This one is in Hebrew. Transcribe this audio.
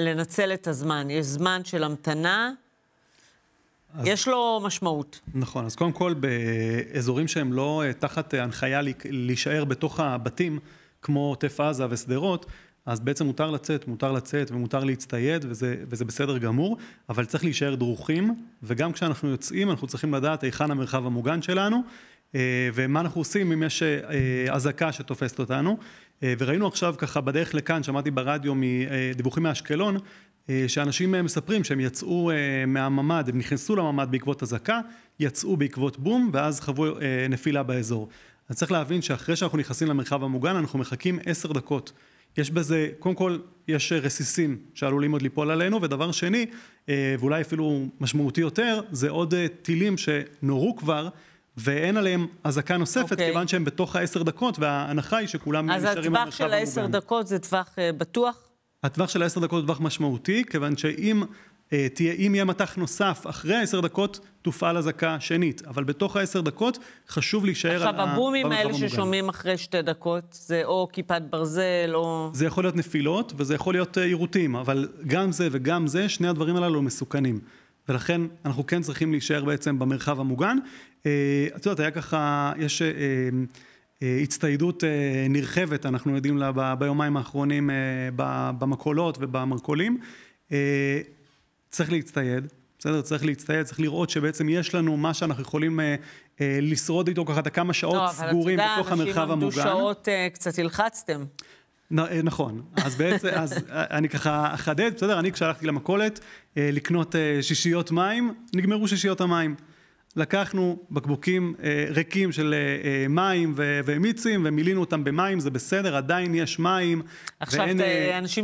לנצל את הזמן. יש זמן של המתנה, אז, יש לו משמעות. נכון, אז קודם כל באזורים שהם לא אה, תחת אה, הנחיה להישאר בתוך הבתים, כמו עוטף עזה ושדרות, אז בעצם מותר לצאת, מותר לצאת ומותר להצטייד וזה, וזה בסדר גמור, אבל צריך להישאר דרוכים, וגם כשאנחנו יוצאים אנחנו צריכים לדעת היכן המרחב המוגן שלנו, אה, ומה אנחנו עושים אם יש אה, אזעקה שתופסת אותנו. אה, וראינו עכשיו ככה בדרך לכאן, שמעתי ברדיו מדיווחים מאשקלון, שאנשים מספרים שהם יצאו מהממ"ד, הם נכנסו לממ"ד בעקבות אזעקה, יצאו בעקבות בום, ואז חוו נפילה באזור. אז צריך להבין שאחרי שאנחנו נכנסים למרחב המוגן, אנחנו מחכים עשר דקות. יש בזה, קודם כל, יש רסיסים שעלולים עוד ליפול עלינו, ודבר שני, ואולי אפילו משמעותי יותר, זה עוד טילים שנורו כבר, ואין עליהם אזעקה נוספת, okay. אוקיי. כיוון שהם בתוך העשר דקות, וההנחה היא שכולם נשארים במרחב המוגן. אז הטווח של העשר דקות זה טווח uh, בטוח? הטווח של העשר דקות הוא טווח משמעותי, כיוון שאם אה, תהיה, אם יהיה מטח נוסף אחרי העשר דקות, תופעל אזעקה שנית. אבל בתוך העשר דקות, חשוב להישאר עכשיו, על המוגן. עכשיו, הבומים האלה ששומעים אחרי שתי דקות, זה או כיפת ברזל, או... זה יכול להיות נפילות, וזה יכול להיות אה, עירותים, אבל גם זה וגם זה, שני הדברים הללו מסוכנים. ולכן אנחנו כן צריכים להישאר בעצם במרחב המוגן. אה, את יודעת, היה ככה, יש... אה, אה, הצטיידות נרחבת, אנחנו יודעים לה ביומיים האחרונים במקולות ובמרכולים. צריך להצטייד, בסדר? צריך להצטייד, צריך לראות שבעצם יש לנו מה שאנחנו יכולים לשרוד איתו ככה את הכמה שעות לא, סגורים בתוך המרחב המוגן. לא, אבל אתה יודע, אנשים עמדו שעות, קצת הלחצתם. אה, נכון, אז בעצם, אז אה, אני ככה אחדד, בסדר, אני כשהלכתי למכולת אה, לקנות שישיות מים, נגמרו שישיות המים. לקחנו בקבוקים ריקים של מים ומיצים ומילינו אותם במים, זה בסדר, עדיין יש מים. עכשיו ואין, אה, אנשים